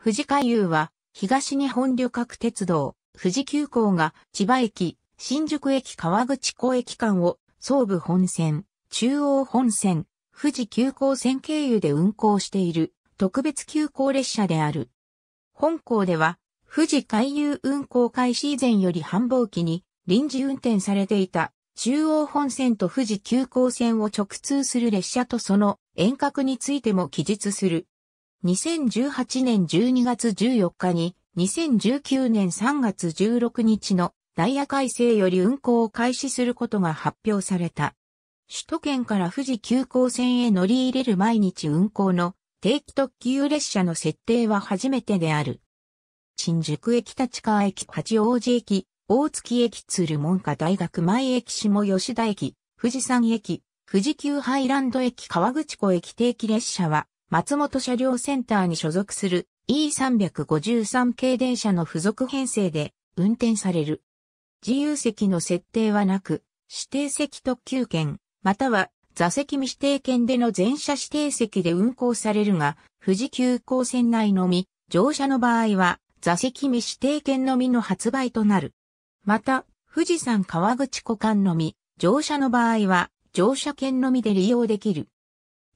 富士海遊は、東日本旅客鉄道、富士急行が千葉駅、新宿駅川口港駅間を総武本線、中央本線、富士急行線経由で運行している特別急行列車である。本校では、富士海遊運行開始以前より繁忙期に臨時運転されていた中央本線と富士急行線を直通する列車とその遠隔についても記述する2018年12月14日に2019年3月16日のダイヤ改正より運行を開始することが発表された。首都圏から富士急行線へ乗り入れる毎日運行の定期特急列車の設定は初めてである。新宿駅立川駅八王子駅、大月駅鶴門下大学前駅下吉田駅、富士山駅、富士急ハイランド駅川口湖駅定期列車は松本車両センターに所属する E353 系電車の付属編成で運転される。自由席の設定はなく、指定席特急券、または座席未指定券での全車指定席で運行されるが、富士急行線内のみ、乗車の場合は座席未指定券のみの発売となる。また、富士山川口湖間のみ、乗車の場合は乗車券のみで利用できる。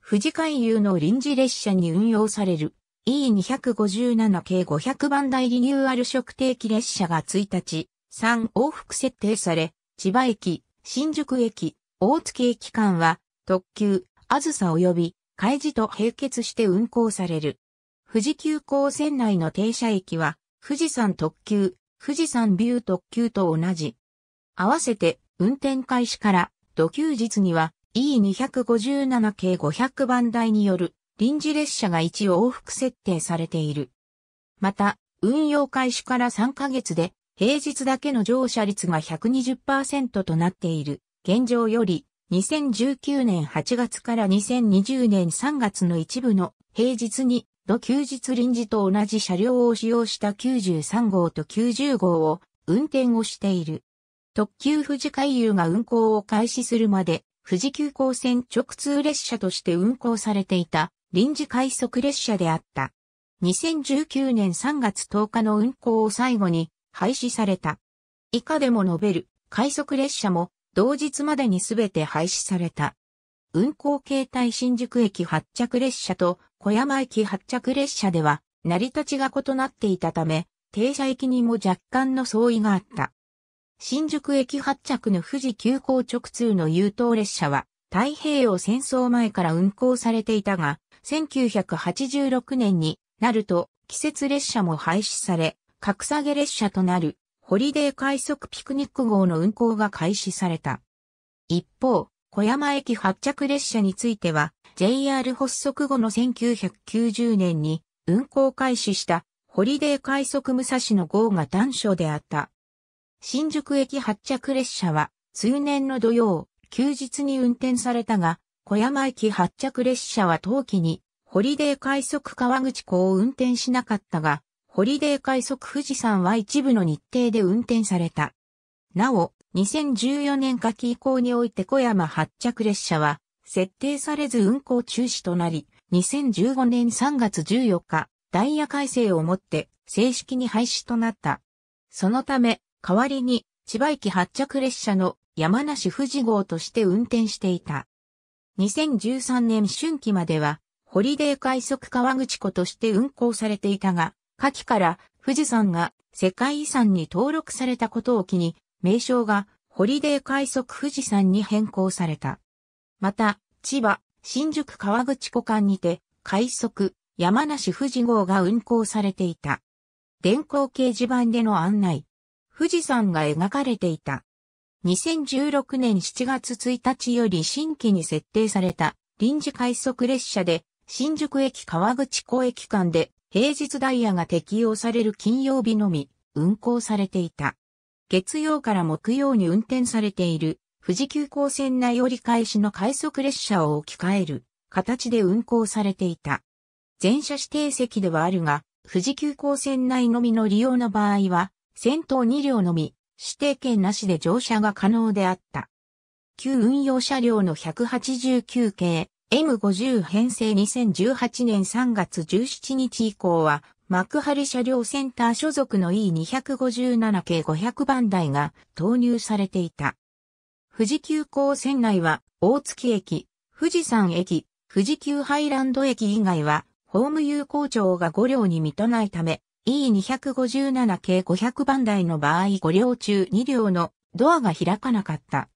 富士海遊の臨時列車に運用される E257 系500番台リニューアル食定期列車が1日、3往復設定され、千葉駅、新宿駅、大月駅間は特急、あずさ及び開事と並結して運行される。富士急行線内の停車駅は富士山特急、富士山ビュー特急と同じ。合わせて運転開始から土休日には E257 系500番台による臨時列車が1往復設定されている。また、運用開始から3ヶ月で平日だけの乗車率が120%となっている。現状より2019年8月から2020年3月の一部の平日に土休日臨時と同じ車両を使用した93号と90号を運転をしている。特急富士海遊が運行を開始するまで富士急行線直通列車として運行されていた臨時快速列車であった。2019年3月10日の運行を最後に廃止された。以下でも述べる快速列車も同日までにすべて廃止された。運行形態新宿駅発着列車と小山駅発着列車では成り立ちが異なっていたため、停車駅にも若干の相違があった。新宿駅発着の富士急行直通の優等列車は、太平洋戦争前から運行されていたが、1986年になると季節列車も廃止され、格下げ列車となるホリデー快速ピクニック号の運行が開始された。一方、小山駅発着列車については、JR 発足後の1990年に運行開始したホリデー快速武蔵の号が短所であった。新宿駅発着列車は、通年の土曜、休日に運転されたが、小山駅発着列車は冬季に、ホリデー快速川口港を運転しなかったが、ホリデー快速富士山は一部の日程で運転された。なお、2014年夏季以降において小山発着列車は、設定されず運行中止となり、2015年3月14日、ダイヤ改正をもって正式に廃止となった。そのため、代わりに千葉駅発着列車の山梨富士号として運転していた。2013年春季までは、ホリデー快速川口湖として運行されていたが、夏季から富士山が世界遺産に登録されたことを機に、名称がホリデー快速富士山に変更された。また、千葉、新宿川口湖間にて、快速、山梨富士号が運行されていた。電光掲示板での案内、富士山が描かれていた。2016年7月1日より新規に設定された臨時快速列車で新宿駅川口湖駅間で平日ダイヤが適用される金曜日のみ運行されていた。月曜から木曜に運転されている富士急行線内折り返しの快速列車を置き換える形で運行されていた。全車指定席ではあるが、富士急行線内のみの利用の場合は、先頭2両のみ、指定券なしで乗車が可能であった。旧運用車両の189系 M50 編成2018年3月17日以降は、幕張車両センター所属の E257 系500番台が投入されていた。富士急行線内は、大月駅、富士山駅、富士急ハイランド駅以外は、ホーム有効庁が5両に満たないため、E257 系500番台の場合5両中2両のドアが開かなかった。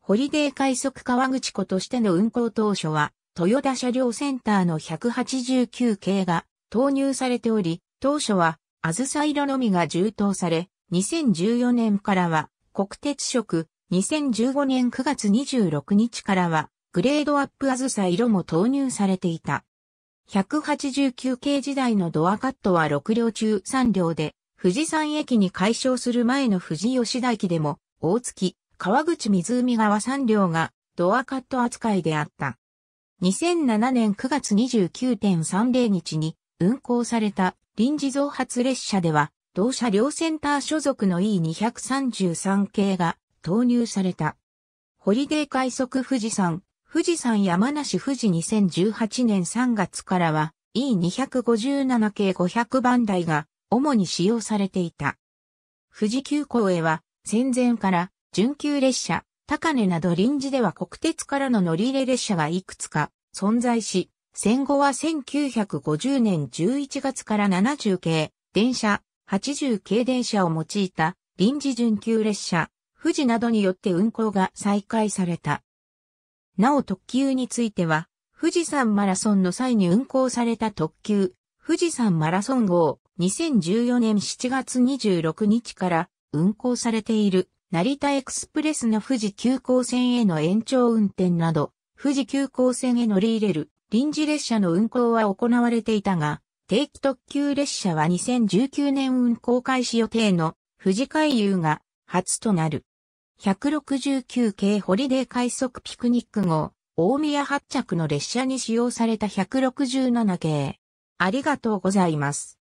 ホリデー快速川口湖としての運行当初は、豊田車両センターの189系が投入されており、当初は、あずさ色のみが充当され、2014年からは、国鉄色、2015年9月26日からは、グレードアップあずさ色も投入されていた。189系時代のドアカットは6両中3両で、富士山駅に解消する前の富士吉田駅でも、大月、川口湖川3両がドアカット扱いであった。2007年9月29.30日に運行された臨時増発列車では、同社両センター所属の E233 系が投入された。ホリデー快速富士山富士山山梨富士2018年3月からは E257 系500番台が主に使用されていた。富士急行へは戦前から準急列車、高根など臨時では国鉄からの乗り入れ列車がいくつか存在し、戦後は1950年11月から70系電車、80系電車を用いた臨時準急列車、富士などによって運行が再開された。なお特急については、富士山マラソンの際に運行された特急、富士山マラソン号、2014年7月26日から運行されている、成田エクスプレスの富士急行線への延長運転など、富士急行線へ乗り入れる臨時列車の運行は行われていたが、定期特急列車は2019年運行開始予定の富士海遊が初となる。169系ホリデー快速ピクニック号、大宮発着の列車に使用された167系。ありがとうございます。